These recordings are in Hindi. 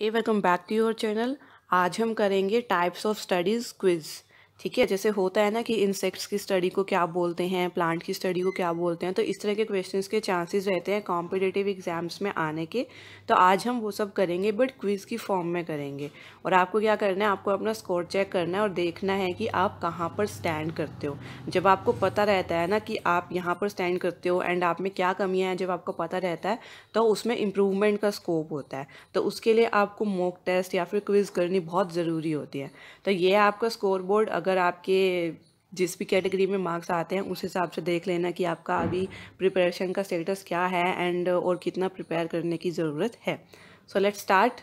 Hey welcome back to your channel आज हम करेंगे टाइप्स ऑफ स्टडीज़ क्विज़ ठीक है जैसे होता है ना कि इंसेक्ट्स की स्टडी को क्या बोलते हैं प्लांट की स्टडी को क्या बोलते हैं तो इस तरह के क्वेश्चंस के चांसेस रहते हैं कॉम्पिटेटिव एग्जाम्स में आने के तो आज हम वो सब करेंगे बट क्विज़ की फॉर्म में करेंगे और आपको क्या करना है आपको अपना स्कोर चेक करना है और देखना है कि आप कहाँ पर स्टैंड करते हो जब आपको पता रहता है ना कि आप यहाँ पर स्टैंड करते हो एंड आप में क्या कमियाँ हैं जब आपको पता रहता है तो उसमें इम्प्रूवमेंट का स्कोप होता है तो उसके लिए आपको मॉक टेस्ट या फिर क्विज़ करनी बहुत ज़रूरी होती है तो ये आपका स्कोर बोर्ड अगर अगर आपके जिस भी कैटेगरी में मार्क्स आते हैं उस हिसाब से देख लेना कि आपका अभी प्रिपरेशन का स्टेटस क्या है एंड और कितना प्रिपेयर करने की ज़रूरत है सो लेट स्टार्ट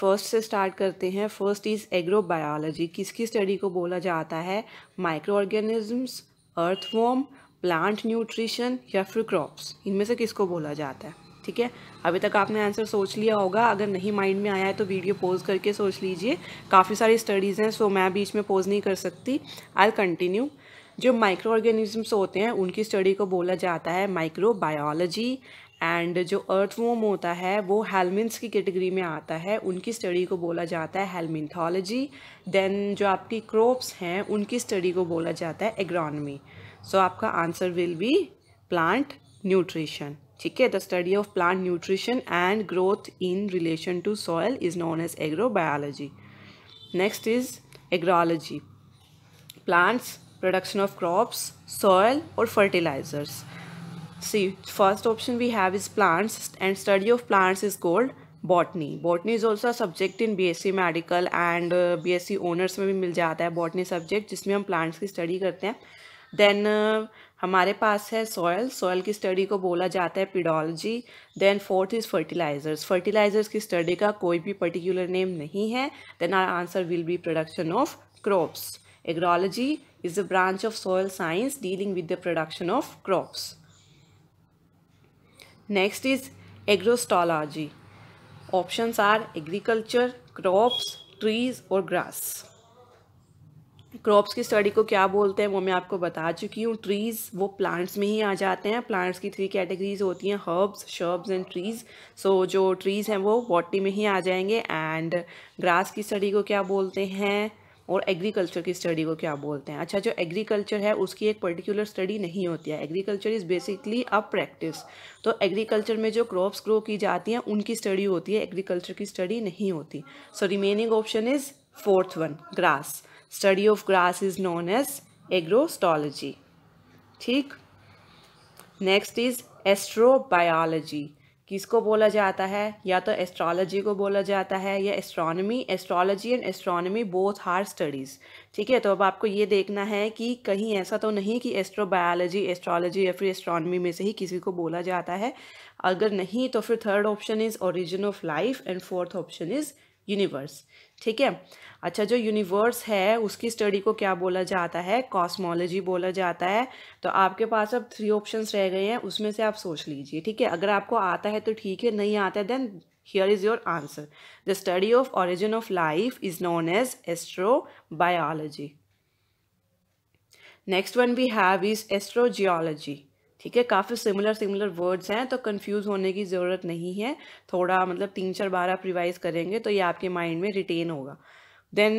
फर्स्ट से स्टार्ट करते हैं फर्स्ट इज़ एग्रो बायोलॉजी किसकी स्टडी को बोला जाता है microorganisms earth plant nutrition या फिर क्रॉप्स इनमें से किसको बोला जाता है ठीक है अभी तक आपने आंसर सोच लिया होगा अगर नहीं माइंड में आया है तो वीडियो पोज करके सोच लीजिए काफ़ी सारी स्टडीज़ हैं सो मैं बीच में पोज नहीं कर सकती आई कंटिन्यू जो माइक्रो ऑर्गेनिजम्स होते हैं उनकी स्टडी को बोला जाता है माइक्रोबायोलॉजी एंड जो अर्थवोम होता है वो हेलमिन्स की कैटेगरी में आता है उनकी स्टडी को बोला जाता है हेलमिंथोलॉजी देन जो आपकी क्रॉप्स हैं उनकी स्टडी को बोला जाता है एग्रॉनमी सो so, आपका answer will be plant nutrition ठीक है the study of plant nutrition and growth in relation to soil is known as agrobiology next is agrology plants production of crops soil और fertilizers see first option we have is plants and study of plants is called botany botany is also subject in C medical and C honours में भी मिल जाता है बॉटनी सब्जेक्ट जिसमें हम प्लांट्स की स्टडी करते हैं देन हमारे पास है सॉयल सॉयल की स्टडी को बोला जाता है pedology then fourth is fertilizers fertilizers की स्टडी का कोई भी पर्टिकुलर नेम नहीं है then our answer will be production of crops agrology is the branch of soil science dealing with the production of crops next is agrostology options are agriculture crops trees और ग्रास क्रॉप्स की स्टडी को क्या बोलते हैं वो मैं आपको बता चुकी हूँ ट्रीज़ वो प्लांट्स में ही आ जाते हैं प्लांट्स की थ्री कैटेगरीज होती हैं herbs shrubs and trees so जो ट्रीज़ हैं वो बॉटनी में ही आ जाएंगे एंड ग्रास की स्टडी को क्या बोलते हैं और एग्रीकल्चर की स्टडी को क्या बोलते हैं अच्छा जो एग्रीकल्चर है उसकी एक पर्टिकुलर स्टडी नहीं होती है agriculture is basically a practice तो एग्रीकल्चर में जो क्रॉप्स ग्रो की जाती हैं उनकी स्टडी होती है एग्रीकल्चर की स्टडी नहीं होती so remaining option is fourth one grass study of grass is known as agrostology ठीक नेक्स्ट इज एस्ट्रोबायोलॉजी किसको बोला जाता है या तो एस्ट्रोलॉजी को बोला जाता है या astronomy astrology and astronomy both are studies ठीक है तो अब आपको ये देखना है कि कहीं ऐसा तो नहीं कि एस्ट्रोबायोलॉजी एस्ट्रोलॉजी या फिर एस्ट्रोनॉमी में से ही किसी को बोला जाता है अगर नहीं तो फिर third option is origin of life and fourth option is universe ठीक है अच्छा जो यूनिवर्स है उसकी स्टडी को क्या बोला जाता है कॉस्मोलॉजी बोला जाता है तो आपके पास अब थ्री ऑप्शंस रह गए हैं उसमें से आप सोच लीजिए ठीक है अगर आपको आता है तो ठीक है नहीं आता है then here is your answer the study of origin of life is known as astrobiology next one we have is astrogeology ठीक है काफ़ी सिमिलर सिमिलर वर्ड्स हैं तो कंफ्यूज होने की ज़रूरत नहीं है थोड़ा मतलब तीन चार बार आप रिवाइज करेंगे तो ये आपके माइंड में रिटेन होगा then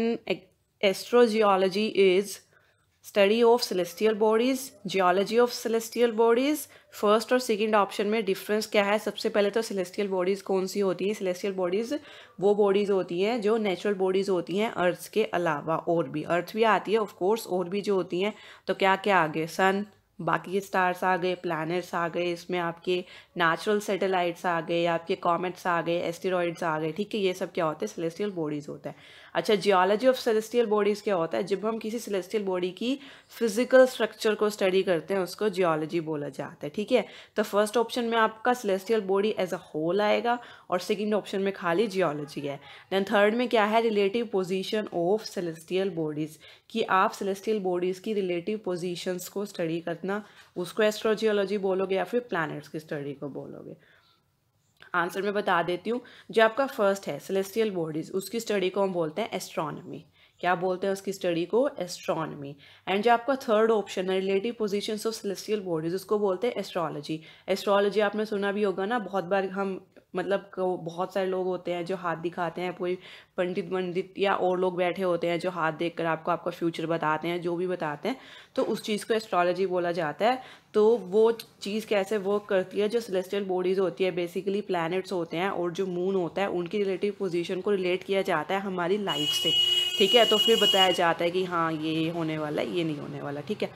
astrogeology is study of celestial bodies geology of celestial bodies first और सेकेंड ऑप्शन में डिफरेंस क्या है सबसे पहले तो सेलेस्टियल बॉडीज़ कौन सी होती हैं सेलेस्टियल बॉडीज़ वो बॉडीज़ होती हैं जो नेचुरल बॉडीज़ होती हैं अर्थ के अलावा और भी अर्थ भी आती है ऑफकोर्स और भी जो होती हैं तो क्या क्या आगे सन बाकी स्टार्स आ गए प्लानट्स आ गए इसमें आपके नेचुरल सेटेलाइट्स आ गए आपके कॉमेट्स आ गए एस्टेरॉइड्स आ गए ठीक है ये सब क्या होते हैं सेलेस्टियल बॉडीज़ होता है अच्छा जियोलॉजी ऑफ सेलेस्टियल बॉडीज़ क्या होता है जब हम किसी सेलेस्टियल बॉडी की फिजिकल स्ट्रक्चर को स्टडी करते हैं उसको जियोलॉजी बोला जाता है ठीक है तो फर्स्ट ऑप्शन में आपका celestial body as a whole आएगा और सेकेंड ऑप्शन में खाली जियोलॉजी है देन थर्ड में क्या है relative position of celestial bodies कि आप सेलेस्टियल बॉडीज़ की रिलेटिव पोजीशंस को स्टडी करना उसको एस्ट्रोजियोलॉजी बोलोगे या फिर प्लैनेट्स की स्टडी को बोलोगे आंसर मैं बता देती हूँ जो आपका फर्स्ट है सेलेस्टियल बॉडीज़ उसकी स्टडी को हम बोलते हैं एस्ट्रोनॉमी क्या बोलते हैं उसकी स्टडी को एस्ट्रोनॉमी एंड जो आपका थर्ड ऑप्शन है relative positions of celestial bodies उसको बोलते हैं एस्ट्रोलॉजी एस्ट्रोलॉजी आपने सुना भी होगा ना बहुत बार हम मतलब बहुत सारे लोग होते हैं जो हाथ दिखाते हैं कोई पंडित वंडित या और लोग बैठे होते हैं जो हाथ देख कर आपको आपका फ्यूचर बताते हैं जो भी बताते हैं तो उस चीज़ को एस्ट्रोलॉजी बोला जाता है तो वो चीज़ कैसे वर्क करती है जो सेलेस्टियल बॉडीज़ होती है बेसिकली प्लानट्स होते हैं और जो मून होता है उनकी रिलेटिव पोजिशन को रिलेट किया जाता है हमारी लाइफ से ठीक है तो फिर बताया जाता है कि हाँ ये होने वाला है ये नहीं होने वाला ठीक है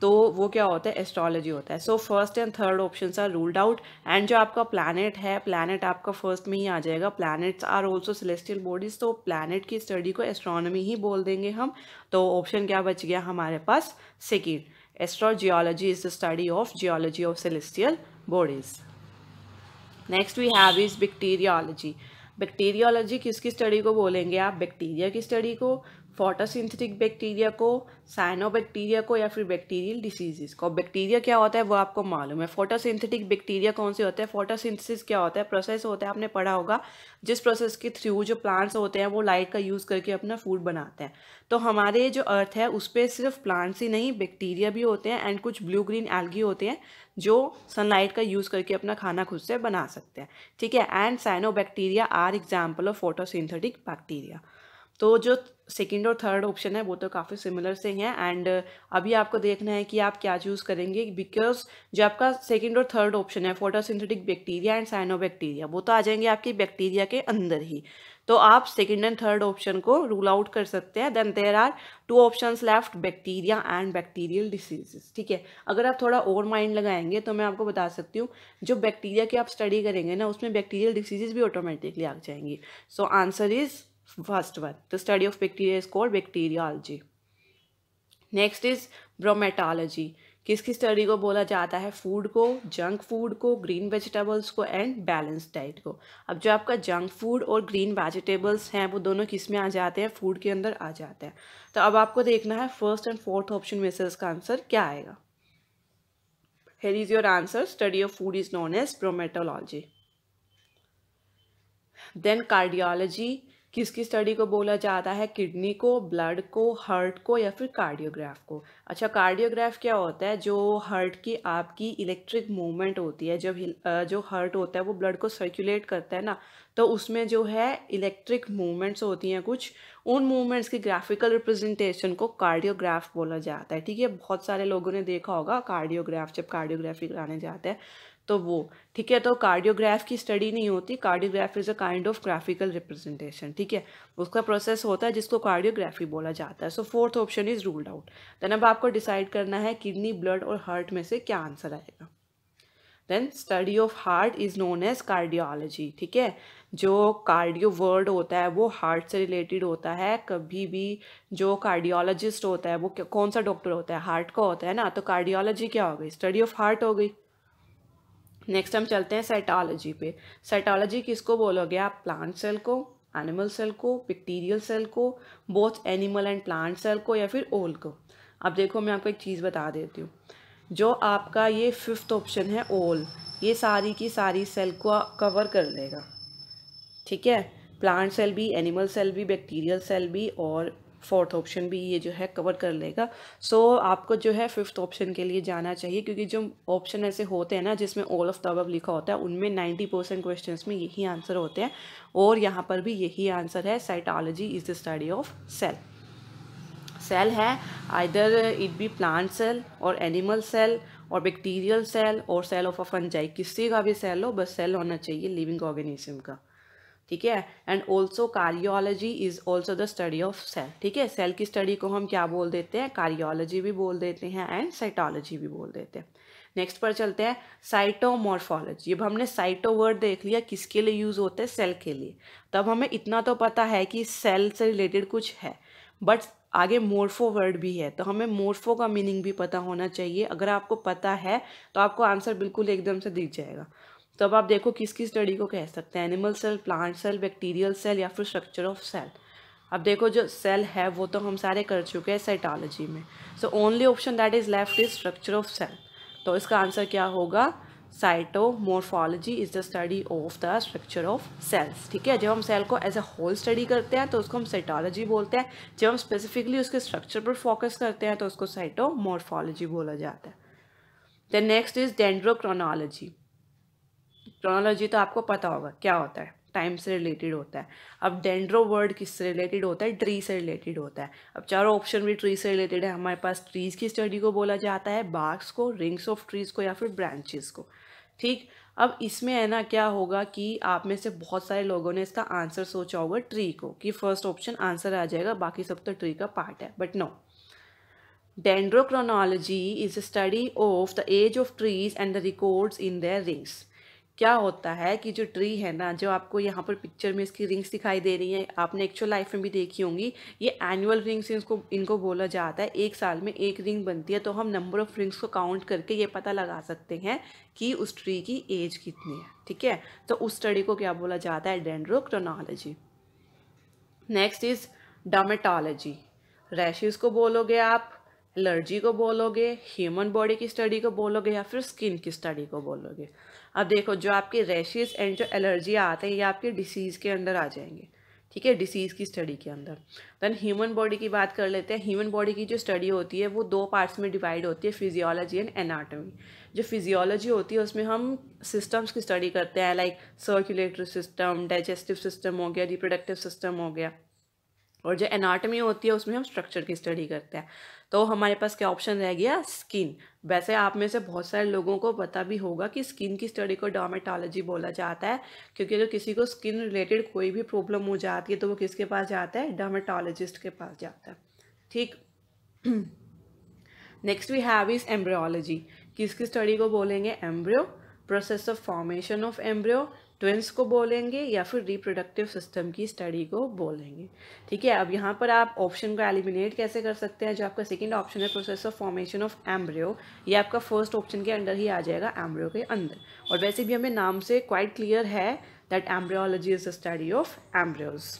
तो वो क्या होता है एस्ट्रोलॉजी होता है so first and third option are ruled out and जो आपका प्लानट है प्लानट आपका फर्स्ट में ही आ जाएगा planets are also celestial bodies तो प्लानट की स्टडी को एस्ट्रोनॉमी ही बोल देंगे हम तो ऑप्शन क्या बच गया हमारे पास second astrogeology is the study of geology of celestial bodies next we have is bacteriology bacteriology किसकी स्टडी को बोलेंगे आप बैक्टीरिया की स्टडी को फोटोसिंथेटिक बैक्टीरिया को साइनोबैक्टीरिया को या फिर बैक्टीरियल डिसीजेस को बैक्टीरिया क्या होता है वो आपको मालूम है फोटोसिंथेटिक बैक्टीरिया कौन से होते हैं फोटोसिंथेसिस क्या होता है प्रोसेस होता है आपने पढ़ा होगा जिस प्रोसेस के थ्रू जो प्लांट्स होते हैं वो लाइट का यूज़ करके अपना फूड बनाते हैं तो हमारे जो अर्थ है उस पर सिर्फ प्लांट्स ही नहीं बैक्टीरिया भी होते हैं एंड कुछ ब्लू ग्रीन एल्गी होते हैं जो सनलाइट का यूज़ करके अपना खाना खुद से बना सकते हैं ठीक है and cyanobacteria are example of photosynthetic bacteria तो जो सेकेंड और थर्ड ऑप्शन है वो तो काफ़ी सिमिलर से हैं एंड uh, अभी आपको देखना है कि आप क्या चूज़ करेंगे बिकॉज जो आपका सेकेंड और थर्ड ऑप्शन है photosynthetic bacteria and cyanobacteria वो तो आ जाएंगे आपकी बैक्टीरिया के अंदर ही तो आप सेकेंड एंड थर्ड ऑप्शन को रूल आउट कर सकते हैं then there are two option left bacteria and bacterial diseases ठीक है अगर आप थोड़ा ओवर माइंड लगाएंगे तो मैं आपको बता सकती हूँ जो बैक्टीरिया की आप स्टडी करेंगे ना उसमें बैक्टीरियल डिसीजेज भी ऑटोमेटिकली आ जाएंगी so answer is First one, the study of bacteria is called bacteriology. Next is bromatology किसकी स्टडी को बोला जाता है फूड को जंक फूड को ग्रीन वेजिटेबल्स को एंड बैलेंस डाइट को अब जो आपका जंक फूड और ग्रीन वेजिटेबल्स हैं वो दोनों किस में आ जाते हैं फूड के अंदर आ जाते हैं तो अब आपको देखना है फर्स्ट एंड फोर्थ ऑप्शन में से इसका आंसर क्या आएगा here is your answer study of food is known as bromatology then cardiology किसकी स्टडी को बोला जाता है किडनी को ब्लड को हार्ट को या फिर कार्डियोग्राफ को अच्छा कार्डियोग्राफ क्या होता है जो हार्ट की आपकी इलेक्ट्रिक मूवमेंट होती है जब जो हार्ट होता है वो ब्लड को सर्कुलेट करता है ना तो उसमें जो है इलेक्ट्रिक मूवमेंट्स होती हैं कुछ उन मूवमेंट्स की ग्राफिकल रिप्रेजेंटेशन को कार्डियोग्राफ बोला जाता है ठीक है बहुत सारे लोगों ने देखा होगा कार्डियोग्राफ जब कार्डियोग्राफी कराने जाते हैं तो वो ठीक है तो कार्डियोग्राफ की स्टडी नहीं होती cardiograph is a kind of graphical representation ठीक है उसका प्रोसेस होता है जिसको कार्डियोग्राफी बोला जाता है so fourth option is ruled out then अब आपको डिसाइड करना है किडनी ब्लड और हार्ट में से क्या आंसर आएगा then study of heart is known as cardiology ठीक है जो कार्डियो वर्ड होता है वो हार्ट से रिलेटेड होता है कभी भी जो कार्डियोलॉजिस्ट होता है वो कौन सा डॉक्टर होता है हार्ट का होता है ना तो कार्डियोलॉजी क्या हो गई स्टडी ऑफ हार्ट हो गई नेक्स्ट हम चलते हैं साइटोलॉजी पे साइटोलॉजी किसको बोलोगे आप प्लांट सेल को एनिमल सेल को बैक्टीरियल सेल को both animal and plant cell को या फिर ओल को अब देखो मैं आपको एक चीज़ बता देती हूँ जो आपका ये फिफ्थ ऑप्शन है ओल ये सारी की सारी सेल को कवर कर लेगा ठीक है प्लांट सेल भी एनिमल सेल भी बैक्टीरियल सेल भी और फोर्थ ऑप्शन भी ये जो है कवर कर लेगा सो so, आपको जो है फिफ्थ ऑप्शन के लिए जाना चाहिए क्योंकि जो ऑप्शन ऐसे होते हैं ना जिसमें ऑल ऑफ तब लिखा होता है उनमें नाइन्टी परसेंट क्वेश्चन में यही आंसर होते हैं और यहाँ पर भी यही आंसर है cytology is the study of cell cell है either it be plant cell और एनिमल सेल और बैक्टीरियल सेल और सेल ऑफ अ फंजाई किसी का भी सेल हो बस सेल होना चाहिए लिविंग ऑर्गेनिज्म का ठीक है and also cardiology is also the study of cell ठीक है सेल की स्टडी को हम क्या बोल देते हैं कार्डियोलॉजी भी बोल देते हैं एंड साइटोलॉजी भी बोल देते हैं नेक्स्ट पर चलते हैं साइटोमोर्फोलॉजी अब हमने साइटो वर्ड देख लिया किसके लिए यूज़ होते हैं सेल के लिए तब हमें इतना तो पता है कि सेल से रिलेटेड कुछ है बट आगे मोर्फो वर्ड भी है तो हमें मोर्फो का मीनिंग भी पता होना चाहिए अगर आपको पता है तो आपको आंसर बिल्कुल एकदम से दिख जाएगा तो अब आप देखो किसकी स्टडी को कह सकते हैं animal cell plant cell bacterial cell या फिर स्ट्रक्चर ऑफ सेल अब देखो जो सेल है वो तो हम सारे कर चुके हैं साइटोलॉजी में so only option that is left is structure of cell तो इसका आंसर क्या होगा cytomorphology is the study of the structure of cells ठीक है जब हम सेल को एज अ होल स्टडी करते हैं तो उसको हम साइटोलॉजी बोलते हैं जब हम स्पेसिफिकली उसके स्ट्रक्चर पर फोकस करते हैं तो उसको साइटोमोर्फोलॉजी बोला जाता है the next is dendrochronology chronology तो आपको पता होगा क्या होता है टाइम से रिलेटेड होता है अब डेंड्रो वर्ड किस से रिलेटेड होता है ट्री से रिलेटेड होता है अब चारों ऑप्शन भी ट्री से रिलेटेड है हमारे पास ट्रीज़ की स्टडी को बोला जाता है बाग्स को रिंग्स ऑफ ट्रीज़ को या फिर ब्रांचेस को ठीक अब इसमें है ना क्या होगा कि आप में से बहुत सारे लोगों ने इसका आंसर सोचा होगा ट्री को कि फर्स्ट ऑप्शन आंसर आ जाएगा बाकी सब तो ट्री का पार्ट है but no dendrochronology is a study of the age of trees and the records in their rings क्या होता है कि जो ट्री है ना जो आपको यहाँ पर पिक्चर में इसकी रिंग्स दिखाई दे रही हैं आपने एक्चुअल लाइफ में भी देखी होंगी ये एनुअल रिंग्स इनको इनको बोला जाता है एक साल में एक रिंग बनती है तो हम नंबर ऑफ रिंग्स को काउंट करके ये पता लगा सकते हैं कि उस ट्री की एज कितनी है ठीक है तो उस स्टडी को क्या बोला जाता है dendrochronology next is dermatology rashes को बोलोगे आप एलर्जी को बोलोगे ह्यूमन बॉडी की स्टडी को बोलोगे या फिर स्किन की स्टडी को बोलोगे अब देखो जो आपके रैशेज़ एंड जो एलर्जी आते हैं ये आपके डिसीज़ के अंदर आ जाएंगे ठीक है डिसीज़ की स्टडी के अंदर दैन ह्यूमन बॉडी की बात कर लेते हैं ह्यूमन बॉडी की जो स्टडी होती है वो दो पार्ट्स में डिवाइड होती है फिजियोलॉजी एंड एनाटॉमी जो फिजियोलॉजी होती है उसमें हम सिस्टम्स की स्टडी करते हैं like circulatory system digestive system हो गया रिप्रोडक्टिव सिस्टम हो गया और जो एनाटमी होती है उसमें हम स्ट्रक्चर की स्टडी करते हैं तो हमारे पास क्या ऑप्शन रह गया स्किन वैसे आप में से बहुत सारे लोगों को पता भी होगा कि स्किन की स्टडी को डॉमेटोलॉजी बोला जाता है क्योंकि अगर किसी को स्किन रिलेटेड कोई भी प्रॉब्लम हो जाती है तो वो किसके पास जाता है डॉमेटोलॉजिस्ट के पास जाता है ठीक next we have is embryology किसकी स्टडी को बोलेंगे embryo process of formation of embryo twins को बोलेंगे या फिर रिप्रोडक्टिव सिस्टम की स्टडी को बोलेंगे ठीक है अब यहाँ पर आप ऑप्शन को एलिमिनेट कैसे कर सकते हैं जो आपका सेकंड ऑप्शन है process of formation of embryo ये आपका फर्स्ट ऑप्शन के अंडर ही आ जाएगा एम्ब्रियो के अंदर और वैसे भी हमें नाम से क्वाइट क्लियर है that embryology is the study of embryos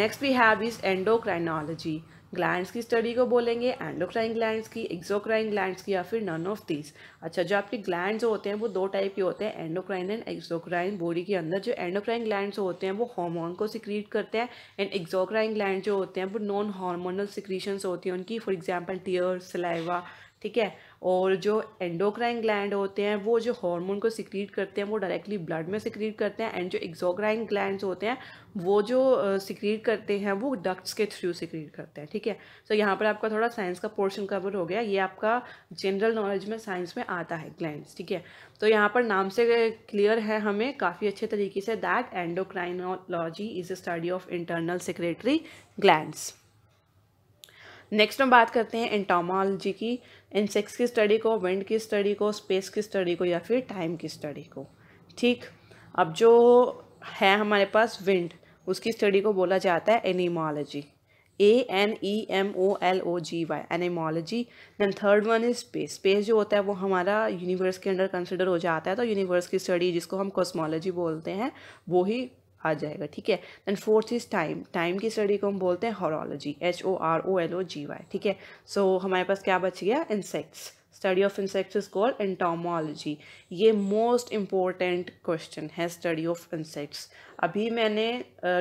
next we have is endocrinology glands की स्टडी को बोलेंगे एंडोक्राइन ग्लैंड्स की एक्सोक्राइन ग्लैंड्स की या फिर नन ऑफ दीज अच्छा जो आपके ग्लैंड्स होते हैं वो दो टाइप के होते हैं एंडोक्राइन एंड एक्सोक्राइन बॉडी के अंदर जो एंडोक्राइन ग्लैंड्स होते हैं वो हॉर्मोन को सिक्रीट करते हैं एंड एक्सोक्राइन ग्लैंड जो होते हैं वो नॉन हॉर्मोनल सिक्रीशंस होती हैं उनकी फॉर एग्जाम्पल टीयर सलाइवा ठीक है और जो एंडोक्राइन ग्लैंड होते हैं वो जो हार्मोन को सिक्रीट करते हैं वो डायरेक्टली ब्लड में सिक्रीट करते हैं एंड जो एक्जोक्राइन ग्लैंड होते हैं वो जो सिक्रीट करते हैं वो डक्ट्स के थ्रू सिक्रीट करते हैं ठीक है सो so, यहाँ पर आपका थोड़ा साइंस का पोर्शन कवर हो गया ये आपका जनरल नॉलेज में साइंस में आता है ग्लैंड ठीक है तो यहाँ पर नाम से क्लियर है हमें काफ़ी अच्छे तरीके से that endocrinology is a study of internal secretory glands next हम बात करते हैं एंटामोलॉजी की इंसेक्ट्स की स्टडी को विंड की स्टडी को स्पेस की स्टडी को या फिर टाइम की स्टडी को ठीक अब जो है हमारे पास विंड उसकी स्टडी को बोला जाता है anemology A N E M O L O G Y anemology then third one is space space जो होता है वो हमारा यूनिवर्स के अंडर कंसिडर हो जाता है तो यूनिवर्स की स्टडी जिसको हम कॉस्मोलॉजी बोलते हैं वो ही आ जाएगा ठीक है then fourth is time time की स्टडी को हम बोलते हैं horology H O R O L O G Y ठीक है सो हमारे पास क्या बच गया insects study of insects is called entomology ये most important question है study of insects अभी मैंने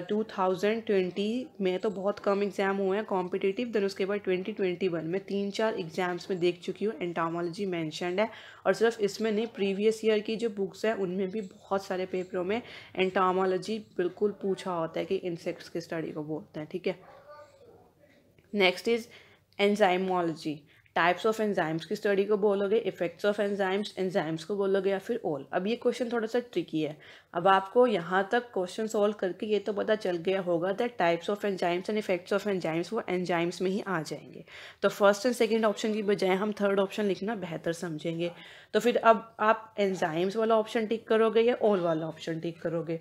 टू थाउजेंड ट्वेंटी में तो बहुत कम एग्ज़ाम हुए हैं कॉम्पिटिटिव देन उसके बाद ट्वेंटी ट्वेंटी वन में तीन चार एग्ज़ाम्स में देख चुकी हूँ एंटामोलॉजी मैंशनड है और सिर्फ इसमें नहीं प्रीवियस ईयर की जो बुक्स हैं उनमें भी बहुत सारे पेपरों में एंटामोलॉजी बिल्कुल पूछा होता है कि इंसेक्ट्स की स्टडी को बोलते हैं ठीक है next is enzymology types of enzymes की स्टडी को बोलोगे इफेक्ट्स ऑफ एंजाइम्स एंजाइम्स को बोलोगे या फिर ऑल अब ये क्वेश्चन थोड़ा सा ट्रिकी है अब आपको यहाँ तक क्वेश्चन सॉल्व करके ये तो पता चल गया होगा that types of enzymes and effects of enzymes वो एंजाइम्स में ही आ जाएंगे तो फर्स्ट एंड सेकेंड ऑप्शन की बजाय हम थर्ड ऑप्शन लिखना बेहतर समझेंगे तो फिर अब आप एंजाइम्स वाला ऑप्शन टिक करोगे या ऑल वाला ऑप्शन टिक करोगे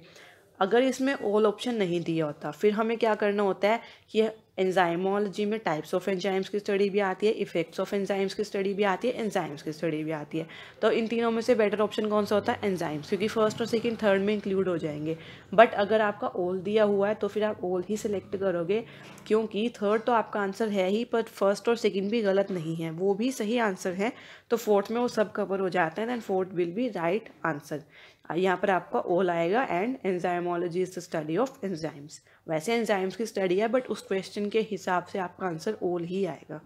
अगर इसमें ऑल ऑप्शन नहीं दिया होता फिर हमें क्या करना होता है कि एंजाइमोलॉजी में टाइप्स ऑफ एंजाइम्स की स्टडी भी आती है इफेक्ट्स ऑफ एंजाइम्स की स्टडी भी आती है एंजाइम्स की स्टडी भी आती है तो इन तीनों में से बेटर ऑप्शन कौन सा होता है एंजाइम्स क्योंकि फर्स्ट और सेकेंड थर्ड में इंक्लूड हो जाएंगे बट अगर आपका ओल दिया हुआ है तो फिर आप ओल ही सिलेक्ट करोगे क्योंकि थर्ड तो आपका आंसर है ही पर फर्स्ट और सेकेंड भी गलत नहीं है वो भी सही आंसर है तो फोर्थ में वो सब कवर हो जाता है then fourth will be right answer यहाँ पर आपका ओल आएगा and enzymology is the study of enzymes वैसे एंजाइम्स की स्टडी है बट उस क्वेश्चन के हिसाब से आपका आंसर ओल ही आएगा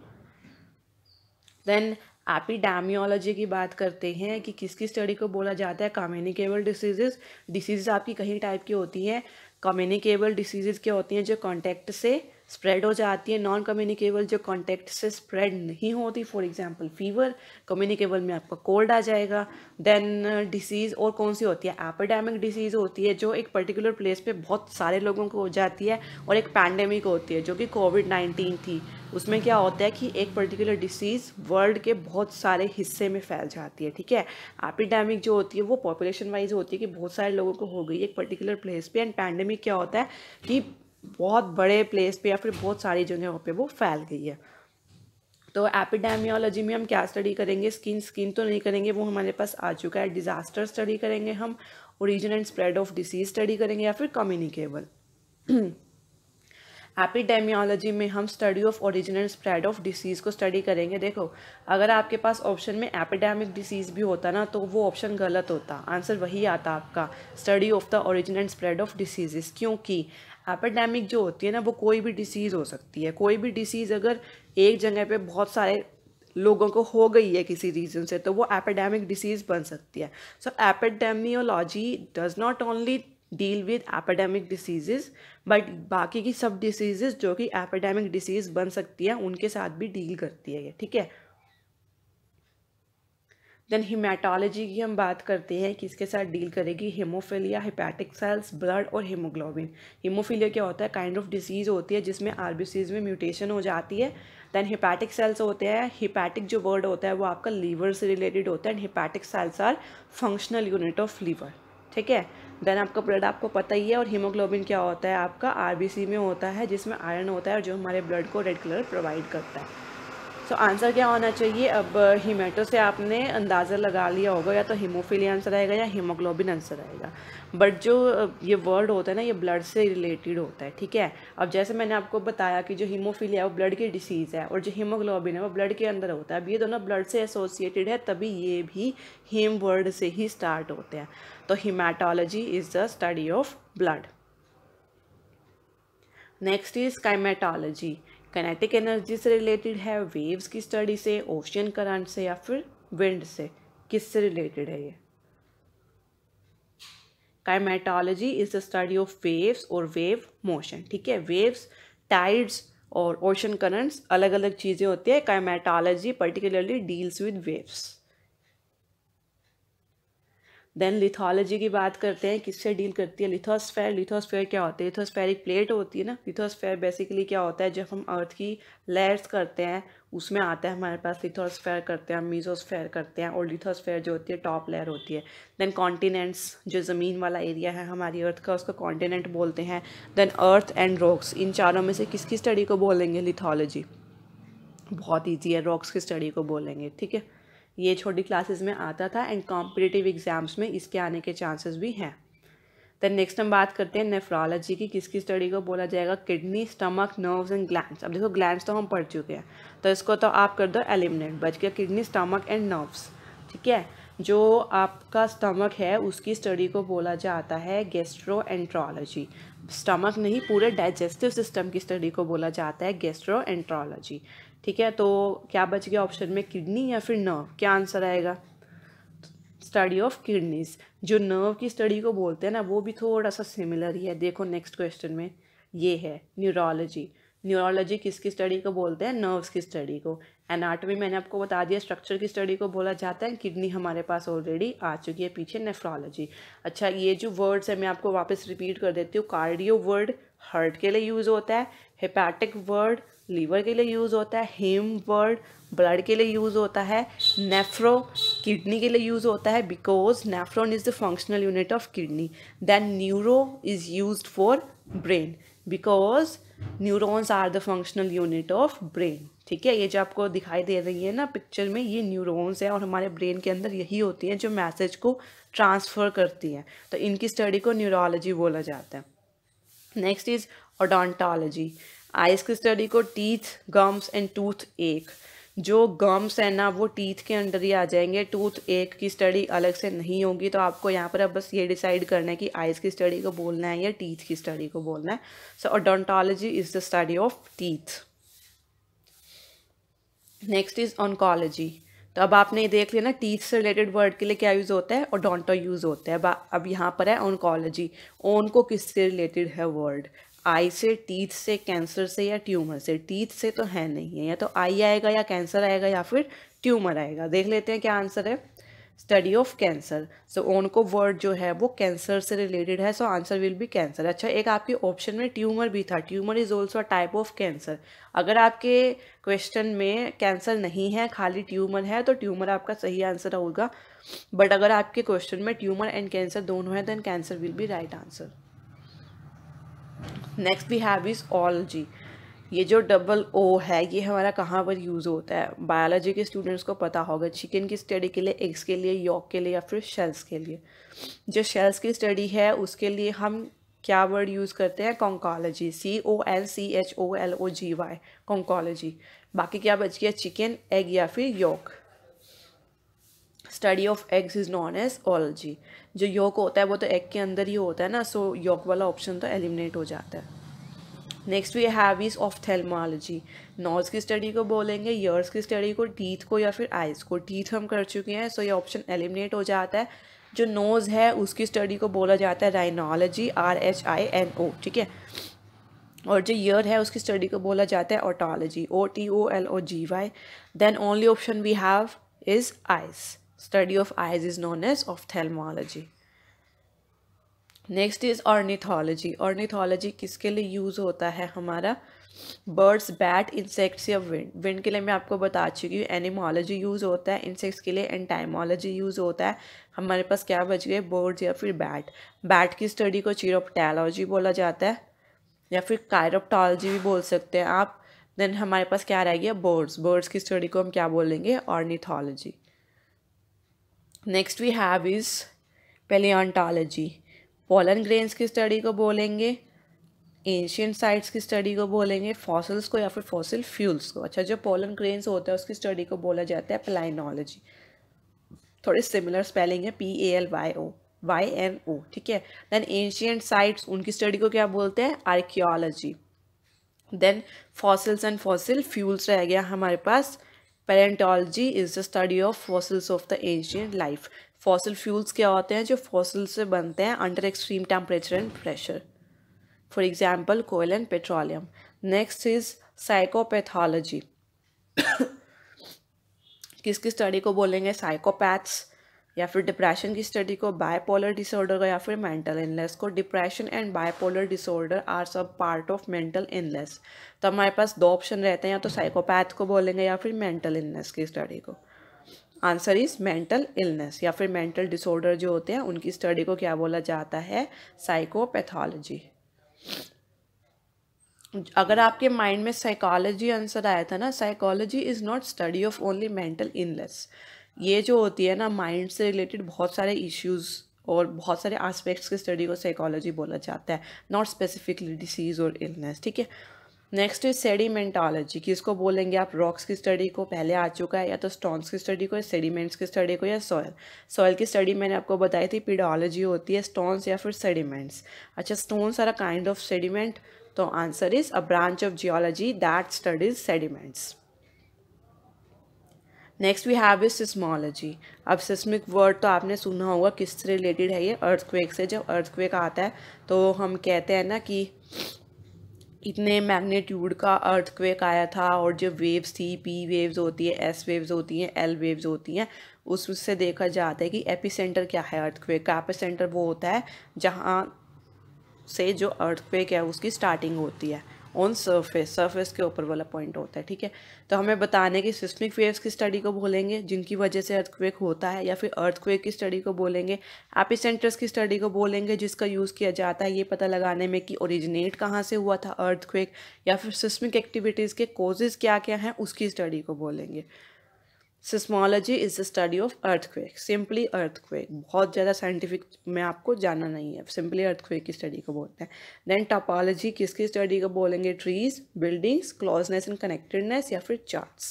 देन आप ही डैमियोलॉजी की बात करते हैं कि किसकी स्टडी को बोला जाता है कम्युनिकेबल डिसीजेज डिसीजेज आपकी कहीं टाइप की होती हैं कम्युनिकेबल डिसीजेज क्या होती हैं जो कॉन्टैक्ट से स्प्रेड हो जाती है नॉन कम्युनिकेबल जो कॉन्टैक्ट से स्प्रेड नहीं होती फॉर एग्जांपल फीवर कम्युनिकेबल में आपका कोल्ड आ जाएगा देन डिसीज़ uh, और कौन सी होती है एपिडेमिक डिसीज़ होती है जो एक पर्टिकुलर प्लेस पे बहुत सारे लोगों को हो जाती है और एक पैंडेमिक होती है जो कि कोविड नाइन्टीन थी उसमें क्या होता है कि एक पर्टिकुलर डिसीज़ वर्ल्ड के बहुत सारे हिस्से में फैल जाती है ठीक है एपिडेमिक जो होती है वो पॉपुलेशन वाइज होती है कि बहुत सारे लोगों को हो गई एक पर्टिकुलर प्लेस पे एंड पैंडेमिक क्या होता है कि बहुत बड़े प्लेस पे या फिर बहुत सारी जगहों पे वो फैल गई है तो एपिडेमियोलॉजी में हम क्या स्टडी करेंगे स्किन स्किन तो नहीं करेंगे वो हमारे पास आ चुका है डिज़ास्टर स्टडी करेंगे हम origin and spread of disease study करेंगे या फिर कम्युनिकेबल एपिडेमियोलॉजी में हम study of origin and spread of disease को स्टडी करेंगे देखो अगर आपके पास ऑप्शन में एपिडेमिक डिसीज़ भी होता ना तो वो ऑप्शन गलत होता आंसर वही आता आपका study of the origin and spread of diseases क्योंकि एपिडेमिक जो होती है ना वो कोई भी डिसीज़ हो सकती है कोई भी डिसीज़ अगर एक जगह पे बहुत सारे लोगों को हो गई है किसी रीज़न से तो वो एपिडेमिक डिसीज़ बन सकती है so epidemiology does not only deal with epidemic diseases but बाकी की सब डिसीजेज जो कि एपिडेमिक डिसीज़ बन सकती है उनके साथ भी डील करती है ये ठीक है देन हिमाटोलॉजी की हम बात करते हैं कि इसके साथ डील करेगी हीमोफीलिया हिपैटिक सेल्स ब्लड और हीमोग्लोबिन हीमोफीलिया क्या होता है काइंड ऑफ डिसीज़ होती है जिसमें आर में म्यूटेशन हो जाती है देन हिपैटिक सेल्स होते हैं हिपैटिक जो वर्ड होता है वो आपका लीवर से रिलेटेड होता है and hepatic cells are functional unit of liver ठीक है देन आपका ब्लड आपको पता ही है और हीमोग्लोबिन क्या होता है आपका आरबीसी में होता है जिसमें आयरन होता है और जो हमारे ब्लड को रेड कलर प्रोवाइड करता है सो तो so, आंसर क्या होना चाहिए अब हीमेटो से आपने अंदाज़ा लगा लिया होगा या तो हीमोफीलिया आंसर आएगा या हीमोग्लोबिन आंसर आएगा बट जो ये वर्ड होता है ना ये ब्लड से रिलेटेड होता है ठीक है अब जैसे मैंने आपको बताया कि जो हीमोफीलिया है वो ब्लड की डिसीज़ है और जो हीमोग्लोबिन है वो ब्लड के अंदर होता है अब ये दोनों ब्लड से एसोसिएटेड है तभी ये भी हीम वर्ड से ही स्टार्ट होते हैं तो haematology is the study of blood next is kymatology kinetic energy से रिलेटेड है वेव्स की स्टडी से ओशियन करंट से या फिर विंड से किससे रिलेटेड है ये kymatology is the study of waves और वेव मोशन ठीक है वेव्स टाइड्स और ओशन करंट्स अलग अलग चीज़ें होती है kymatology particularly deals with waves then lithology की बात करते हैं किससे डील करती है लिथोस्फेयर लिथोस्फेयर क्या होती है एक प्लेट होती है ना लिथोस्फेयर बेसिकली क्या होता है जब हम अर्थ की लेयर्स करते हैं उसमें आता है हमारे पास लिथोस्फेयर करते हैं मीजोस्फेयर करते हैं और लिथोस्फेयर जो होती है टॉप लेयर होती है देन कॉन्टिनेंट्स जो ज़मीन वाला एरिया है हमारी अर्थ का उसको कॉन्टिनेंट बोलते हैं देन अर्थ एंड रॉक्स इन चारों में से किसकी स्टडी को बोलेंगे लिथोलॉजी बहुत ईजी है रॉक्स की स्टडी को बोलेंगे ठीक है ये छोटी क्लासेस में आता था एंड कॉम्पिटिटिव एग्जाम्स में इसके आने के चांसेस भी हैं देन नेक्स्ट हम बात करते हैं नेफ्रोलॉजी की किसकी स्टडी को बोला जाएगा kidney stomach nerves and glands अब देखो ग्लैंड्स तो हम पढ़ चुके हैं तो इसको तो आप कर दो एलिमिनेट बच गया किडनी स्टमक एंड नर्व्स ठीक है जो आपका स्टमक है उसकी स्टडी को बोला जाता है गेस्ट्रो एंट्रोलॉजी स्टमक नहीं पूरे डाइजेस्टिव सिस्टम की स्टडी को बोला जाता है गेस्ट्रो एंट्रोलॉजी ठीक है तो क्या बच गया ऑप्शन में किडनी या फिर नर्व क्या आंसर आएगा स्टडी ऑफ किडनीज जो नर्व की स्टडी को बोलते हैं ना वो भी थोड़ा सा सिमिलर ही है देखो नेक्स्ट क्वेश्चन में ये है न्यूरोलॉजी न्यूरोलॉजी किसकी स्टडी को बोलते हैं नर्व्स की स्टडी को एनाटॉमी मैंने आपको बता दिया स्ट्रक्चर की स्टडी को बोला जाता है किडनी हमारे पास ऑलरेडी आ चुकी है पीछे नेफ्रोलॉजी अच्छा ये जो वर्ड्स है मैं आपको वापस रिपीट कर देती हूँ कार्डियो वर्ड हार्ट के लिए यूज़ होता है हेपैटिक वर्ड लीवर के लिए यूज़ होता है हेम वर्ड ब्लड के लिए यूज़ होता है नेफ्रो किडनी के लिए यूज़ होता है because nephron is the functional unit of kidney then neuro is use for brain because neurons are the functional unit of brain ठीक है ये जो आपको दिखाई दे रही है ना पिक्चर में ये न्यूरोन्स हैं और हमारे ब्रेन के अंदर यही होती हैं जो मैसेज को ट्रांसफ़र करती हैं तो इनकी स्टडी को न्यूरोलॉजी बोला जाता है नेक्स्ट इज़ ओडोंटोलॉजी आइस की स्टडी को teeth gums and toothache जो गम्स है ना वो टीथ के अंडर ही आ जाएंगे टूथ एक की स्टडी अलग से नहीं होगी तो आपको यहाँ पर अब बस ये डिसाइड करना है कि आइज़ की स्टडी को बोलना है या टीथ की स्टडी को बोलना है so odontology is the study of teeth next is oncology तो अब आपने ये देख लिया ना टीथ से रिलेटेड वर्ड के लिए क्या यूज़ होता है ओडोंटो यूज़ होता है अब यहाँ पर है ओनकोलॉजी ओन को किससे रिलेटेड है वर्ड आई से टीथ से कैंसर से या ट्यूमर से टीथ से तो है नहीं है या तो आई आएगा या कैंसर आएगा या फिर ट्यूमर आएगा देख लेते हैं क्या आंसर है study of cancer so onco word जो है वो कैंसर से रिलेटेड है so answer will be cancer अच्छा एक आपके ऑप्शन में ट्यूमर भी था tumour is also a type of cancer अगर आपके क्वेश्चन में कैंसर नहीं है खाली ट्यूमर है तो ट्यूमर आपका सही आंसर होगा बट अगर आपके क्वेश्चन में ट्यूमर एंड कैंसर दोनों है then cancer will be right answer next we have is oology ये जो डबल ओ है ये हमारा कहाँ पर यूज़ होता है बायोलॉजी के स्टूडेंट्स को पता होगा चिकन की स्टडी के लिए एग्स के लिए यॉक के लिए या फिर शेल्स के लिए जो शेल्स की स्टडी है उसके लिए हम क्या वर्ड यूज़ करते हैं conchology C O L C H O L O G Y conchology बाकी क्या बच गया चिकन एग या फिर yolk study of eggs is known as oology जो योक होता है वो तो एग के अंदर ही होता है ना सो योक वाला ऑप्शन तो एलिमिनेट हो जाता है next we have is ophthalmology nose की स्टडी को बोलेंगे ईयर्स की स्टडी को टीथ को या फिर आइज़ को टीथ हम कर चुके हैं सो so ये ऑप्शन एलिमिनेट हो जाता है जो नोज़ है उसकी स्टडी को बोला जाता है rhinology R H I N O ठीक है और जो ईयर है उसकी स्टडी को बोला जाता है otology O T O L O G Y then only option we have is eyes study of eyes is known as ophthalmology next is ornithology ornithology किसके लिए यूज़ होता है हमारा बर्ड्स बैट इंसेक्ट्स या विंड विंड के लिए मैं आपको बता चुकी हूँ एनिमोलॉजी यूज़ होता है इंसेक्ट्स के लिए एंटाइमोलॉजी यूज़ होता है हमारे पास क्या बच गए बर्ड्स या फिर बैट बैट की स्टडी को चीरोपटैलॉजी बोला जाता है या फिर कायरोप्टॉलॉजी भी बोल सकते हैं आप देन हमारे पास क्या रह गया बर्ड्स बर्ड्स की स्टडी को हम क्या बोलेंगे ornithology next we have is palaeontology pollen grains की स्टडी को बोलेंगे एंशियंट साइट्स की स्टडी को बोलेंगे फॉसल्स को या फिर फॉसिल फ्यूल्स को अच्छा जो पोलन ग्रेन्स होता है उसकी स्टडी को बोला जाता है प्लाइनोलॉजी थोड़े सिमिलर स्पेलिंग है P A L Y O Y N O ठीक है देन एंशियंट साइट्स उनकी स्टडी को क्या बोलते हैं archaeology then fossils and fossil fuels रह गया हमारे पास palaeontology is the study of fossils of the Asian life fossil fuels क्या होते हैं जो फॉसल से बनते हैं under extreme temperature and pressure for example coal and petroleum next is psychopathology किसकी स्टडी को बोलेंगे साइकोपैथ्स या फिर डिप्रेशन की स्टडी को बायपोलर डिसऑर्डर को या फिर मेंटल इलनेस को depression and bipolar disorder are सब पार्ट ऑफ मेंटल इलनेस तो हमारे पास दो ऑप्शन रहते हैं या तो साइकोपैथ को बोलेंगे या फिर मेंटल इलनेस की स्टडी को आंसर इज मेंटल इलनेस या फिर मेंटल डिसऑर्डर जो होते हैं उनकी स्टडी को क्या बोला जाता है साइकोपैथोलॉजी अगर आपके माइंड में साइकोलॉजी आंसर आया था ना psychology is not study of only mental illness ये जो होती है ना माइंड से रिलेटेड बहुत सारे इश्यूज़ और बहुत सारे आस्पेक्ट्स की स्टडी को साइकोलॉजी बोला जाता है नॉट स्पेसिफिकली डिसीज़ और इलनेस ठीक है नेक्स्ट इज सेडिमेंटोलॉजी किसको बोलेंगे आप रॉक्स की स्टडी को पहले आ चुका है या तो स्टोन्स की स्टडी को या सेडिमेंट्स की स्टडी को या सॉयल सॉयल की स्टडी मैंने आपको बताई थी पीडोलॉजी होती है स्टोन्स या फिर सेडिमेंट्स अच्छा stones are a kind of sediment तो answer is a branch of geology that studies sediments next we have is seismology अब सिस्मिक वर्ड तो आपने सुना होगा किससे रिलेटेड है ये अर्थक्वेक से जब अर्थक्वेक आता है तो हम कहते हैं ना कि इतने मैग्नीट्यूड का अर्थक्वेक आया था और जो वेव्स थी पी वेव्स होती है एस वेव्स होती हैं एल वेव्स होती हैं उससे देखा जाता है कि एपिसेंटर क्या है अर्थक्वेक का एपिसेंटर वो होता है जहाँ से जो अर्थक्वेक है उसकी स्टार्टिंग होती है ऑन सरफेस सरफेस के ऊपर वाला पॉइंट होता है ठीक है तो हमें बताने की सिस्मिक वेव्स की स्टडी को बोलेंगे जिनकी वजह से अर्थक्वेक होता है या फिर अर्थक्वेक की स्टडी को बोलेंगे एपी सेंटर्स की स्टडी को बोलेंगे जिसका यूज़ किया जाता है ये पता लगाने में कि ओरिजिनेट कहाँ से हुआ था अर्थक्वेक या फिर सिस्मिक एक्टिविटीज़ के कोजेज़ क्या क्या हैं उसकी स्टडी को बोलेंगे seismology is the study of earthquake simply earthquake बहुत ज़्यादा साइंटिफिक में आपको जाना नहीं है सिंपली अर्थक्वेक की स्टडी को बोलते हैं देन टॉपोलॉजी किसकी स्टडी को बोलेंगे trees buildings closeness and connectedness या फिर चार्ट्स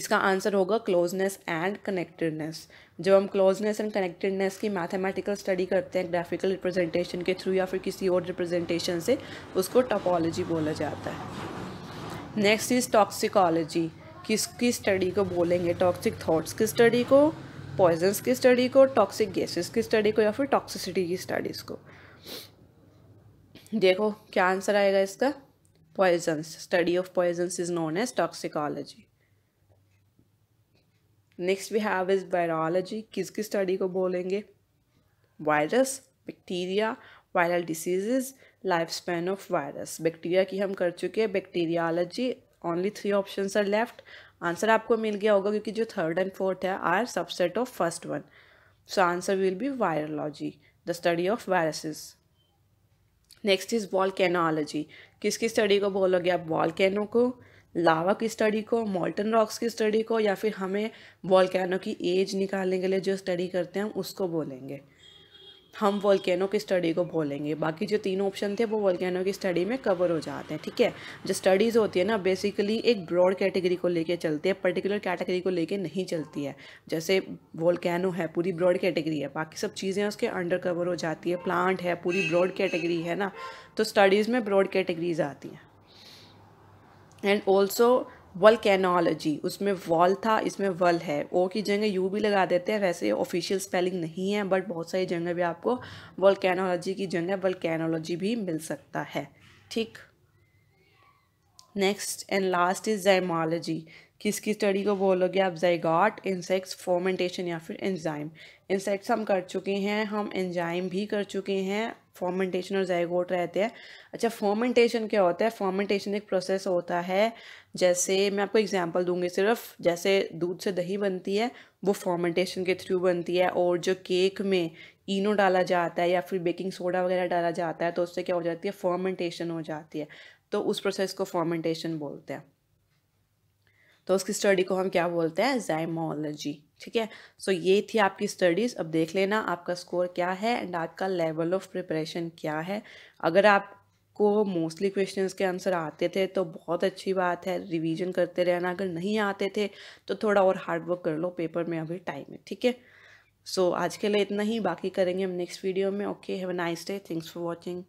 इसका आंसर होगा क्लोजनेस एंड कनेक्टेडनेस जब हम क्लोजनेस एंड कनेक्टेडनेस की मैथमेटिकल स्टडी करते हैं ग्राफिकल रिप्रेजेंटेशन के थ्रू या फिर किसी और रिप्रेजेंटेशन से उसको टॉपोलॉजी बोला जाता है नेक्स्ट इज टॉक्सिकोलॉजी किसकी स्टडी को बोलेंगे टॉक्सिक थॉट्स की स्टडी को पॉइजन्स की स्टडी को टॉक्सिक गैसेस की स्टडी को या फिर टॉक्सिसिटी की स्टडीज़ को देखो क्या आंसर आएगा इसका poisons study of poisons is known as toxicology next we have is virology किसकी स्टडी को बोलेंगे virus bacteria viral diseases life span of virus bacteria की हम कर चुके हैं bacteriology only three option are left answer आपको मिल गया होगा क्योंकि जो थर्ड एंड फोर्थ है are subset of first one so answer will be virology the study of viruses next is volcanology किसकी स्टडी को बोलोगे आप वॉलकैनो को लावा की स्टडी को मोल्टन रॉक्स की स्टडी को या फिर हमें वॉलकैनो की एज निकालने के लिए जो स्टडी करते हैं हम उसको बोलेंगे हम वॉल्केनो की स्टडी को बोलेंगे बाकी जो तीन ऑप्शन थे वो वॉल्केनो की स्टडी में कवर हो जाते हैं ठीक है जो स्टडीज़ होती है ना बेसिकली एक ब्रॉड कैटेगरी को लेके चलती है पर्टिकुलर कैटेगरी को लेके नहीं चलती है जैसे वॉल्केनो है पूरी ब्रॉड कैटेगरी है बाकी सब चीज़ें उसके अंडर कवर हो जाती है प्लांट है पूरी ब्रॉड कैटेगरी है ना तो स्टडीज़ में ब्रॉड कैटेगरीज आती हैं एंड ऑल्सो वल्केनोलॉजी उसमें वॉल था इसमें वल है ओ की जगह यू भी लगा देते हैं वैसे ऑफिशियल स्पेलिंग नहीं है बट बहुत सारी जगह भी आपको वल्केनोलॉजी की जगह वल्केनोलॉजी भी मिल सकता है ठीक next and last is gemology किसकी स्टडी को बोलोगे आप जयगाट इंसेक्ट्स फॉर्मेंटेशन या फिर एंजाइम इंसेक्ट्स हम कर चुके हैं हम एंजाइम भी कर चुके हैं फॉर्मेंटेशन और जयगोट रहते हैं अच्छा फॉर्मेंटेशन क्या होता है फॉर्मेंटेशन एक प्रोसेस होता है जैसे मैं आपको एग्जांपल दूंगी सिर्फ जैसे दूध से दही बनती है वो फॉर्मेंटेशन के थ्रू बनती है और जो केक में इनो डाला जाता है या फिर बेकिंग सोडा वगैरह डाला जाता है तो उससे क्या हो जाती है फॉर्मेंटेशन हो जाती है तो उस प्रोसेस को फॉर्मेंटेशन बोलते हैं तो उसकी स्टडी को हम क्या बोलते हैं जयमोलॉजी ठीक है सो ये थी आपकी स्टडीज़ अब देख लेना आपका स्कोर क्या है एंड आपका लेवल ऑफ प्रिपरेशन क्या है अगर आप को मोस्टली क्वेश्चंस के आंसर आते थे तो बहुत अच्छी बात है रिवीजन करते रहना अगर नहीं आते थे तो थोड़ा और हार्डवर्क कर लो पेपर में अभी टाइम है ठीक है सो आज के लिए इतना ही बाकी करेंगे हम नेक्स्ट वीडियो में okay have a nice day thanks for watching